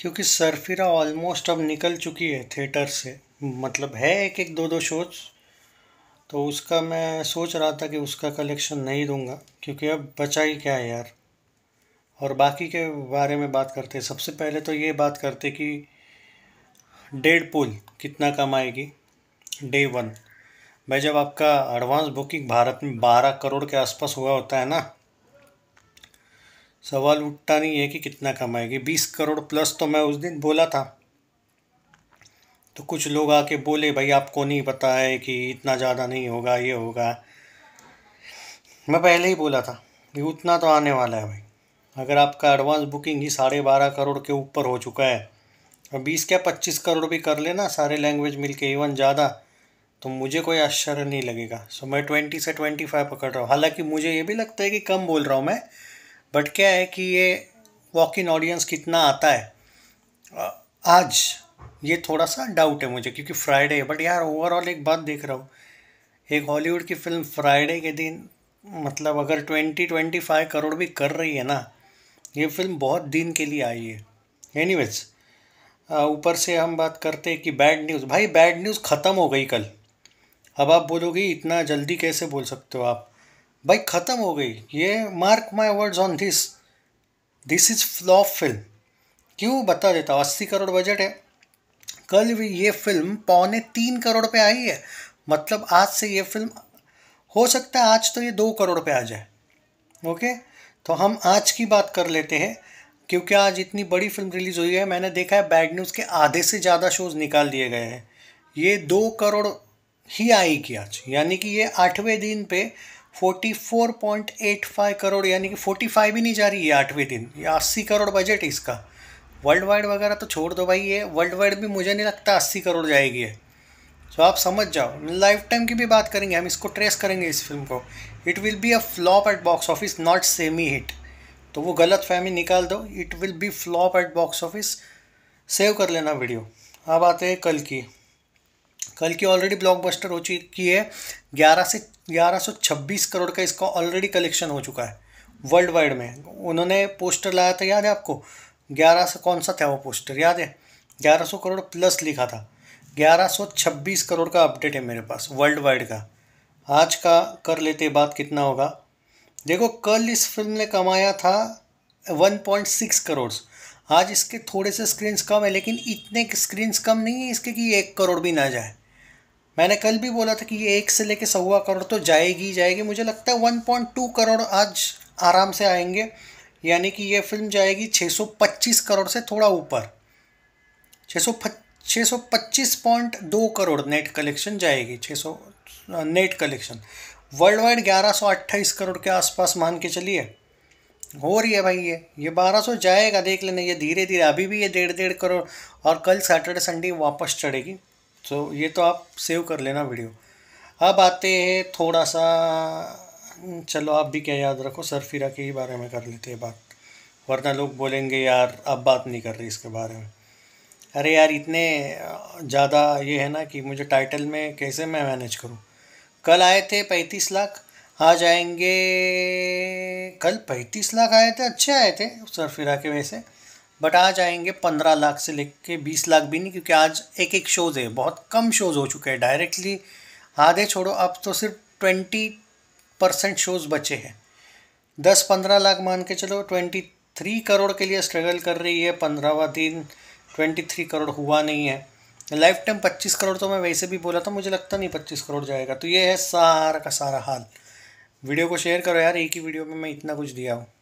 क्योंकि सरफिरा ऑलमोस्ट अब निकल चुकी है थिएटर से मतलब है एक एक दो दो शोज तो उसका मैं सोच रहा था कि उसका कलेक्शन नहीं दूंगा क्योंकि अब बचा ही क्या है यार और बाकी के बारे में बात करते हैं सबसे पहले तो ये बात करते कि डेड पुल कितना कमाएगी डे वन भाई जब आपका एडवांस बुकिंग भारत में बारह करोड़ के आसपास हुआ होता है ना सवाल उठता नहीं है कि कितना कमाएगी बीस करोड़ प्लस तो मैं उस दिन बोला था तो कुछ लोग आके बोले भाई आपको नहीं पता है कि इतना ज़्यादा नहीं होगा ये होगा मैं पहले ही बोला था कि उतना तो आने वाला है भाई अगर आपका एडवांस बुकिंग ही साढ़े बारह करोड़ के ऊपर हो चुका है और बीस क्या पच्चीस करोड़ भी कर लेना सारे लैंग्वेज मिल के इवन ज़्यादा तो मुझे कोई आश्चर्य नहीं लगेगा सो मैं ट्वेंटी से ट्वेंटी फाइव पकड़ रहा हूँ हालाँकि मुझे ये भी लगता है कि कम बोल रहा हूँ मैं बट क्या है कि ये वॉक इन ऑडियंस कितना आता है आज ये थोड़ा सा डाउट है मुझे क्योंकि फ्राइडे है बट यार ओवरऑल एक बात देख रहा हूँ एक हॉलीवुड की फिल्म फ्राइडे के दिन मतलब अगर ट्वेंटी ट्वेंटी फाइव करोड़ भी कर रही है ना ये फिल्म बहुत दिन के लिए आई है एनी ऊपर से हम बात करते हैं कि बैड न्यूज़ भाई बैड न्यूज़ ख़त्म हो गई कल अब आप बोलोगे इतना जल्दी कैसे बोल सकते हो आप भाई ख़त्म हो गई ये mark my words on this this is flop film क्यों बता देता हूँ अस्सी करोड़ बजट है कल भी ये फिल्म पौने तीन करोड़ पे आई है मतलब आज से ये फिल्म हो सकता है आज तो ये दो करोड़ पे आ जाए ओके तो हम आज की बात कर लेते हैं क्योंकि आज इतनी बड़ी फिल्म रिलीज़ हुई है मैंने देखा है बैड न्यूज़ के आधे से ज़्यादा शोज़ निकाल दिए गए हैं ये दो करोड़ ही आएगी आज यानी कि ये आठवें दिन पे 44.85 करोड़ यानी कि 45 ही नहीं जा रही है आठवें दिन ये अस्सी करोड़ बजट इसका वर्ल्ड वाइड वगैरह तो छोड़ दो भाई ये वर्ल्ड वाइड भी मुझे नहीं लगता अस्सी करोड़ जाएगी है तो आप समझ जाओ लाइफ टाइम की भी बात करेंगे हम इसको ट्रेस करेंगे इस फिल्म को it will be a flop at box office not semi hit तो वो गलत फहमी निकाल दो it will be flop at box office save कर लेना वीडियो अब आते हैं कल की कल की ऑलरेडी ब्लॉकबस्टर हो चुकी है ग्यारह से ग्यारह सौ छब्बीस करोड़ का इसका ऑलरेडी कलेक्शन हो चुका है वर्ल्ड वाइड में उन्होंने पोस्टर लाया था याद है आपको ग्यारह सौ कौन सा था वो पोस्टर याद है ग्यारह सौ करोड़ प्लस लिखा था ग्यारह सौ छब्बीस करोड़ का अपडेट है मेरे पास वर्ल्ड वाइड का आज का कर लेते बात कितना होगा देखो कल इस फिल्म ने कमाया था वन पॉइंट सिक्स करोड़ आज इसके थोड़े से स्क्रीन्स कम है लेकिन इतने स्क्रीन्स कम नहीं है इसके कि एक करोड़ भी ना जाए मैंने कल भी बोला था कि ये एक से लेके सवा करोड़ तो जाएगी जाएगी मुझे लगता है वन पॉइंट टू करोड़ आज आराम से आएंगे यानी कि ये फिल्म जाएगी छः सौ पच्चीस करोड़ से थोड़ा ऊपर छः छः सौ सौ पच्चीस पॉइंट दो करोड़ नेट कलेक्शन जाएगी छः सौ नेट कलेक्शन वर्ल्ड वाइड ग्यारह सौ अट्ठाईस करोड़ के आसपास मान के चलिए हो रही है भाई ये ये 1200 जाएगा देख लेना ये धीरे धीरे अभी भी ये डेढ़ डेढ़ करोड़ और कल सैटरडे संडे वापस चढ़ेगी तो ये तो आप सेव कर लेना वीडियो अब आते हैं थोड़ा सा चलो आप भी क्या याद रखो सरफिरा के ही बारे में कर लेते हैं बात वरना लोग बोलेंगे यार अब बात नहीं कर रही इसके बारे में अरे यार इतने ज़्यादा ये है ना कि मुझे टाइटल में कैसे मैं मैनेज करूँ कल आए थे पैंतीस लाख आ जाएंगे कल पैंतीस लाख आए थे अच्छे आए थे सर फिरा के वैसे बट आ जाएंगे पंद्रह लाख से लेके बीस लाख भी नहीं क्योंकि आज एक एक शोज़ है बहुत कम शोज़ हो चुके हैं डायरेक्टली आधे छोड़ो अब तो सिर्फ ट्वेंटी परसेंट शोज़ बचे हैं दस पंद्रह लाख मान के चलो ट्वेंटी थ्री करोड़ के लिए स्ट्रगल कर रही है पंद्रहवा दिन ट्वेंटी थ्री करोड़ हुआ नहीं है लाइफ टाइम पच्चीस करोड़ तो मैं वैसे भी बोला था मुझे लगता नहीं पच्चीस करोड़ जाएगा तो ये है सारा का सारा हाल वीडियो को शेयर करो यार एक ही वीडियो में मैं इतना कुछ दिया हूँ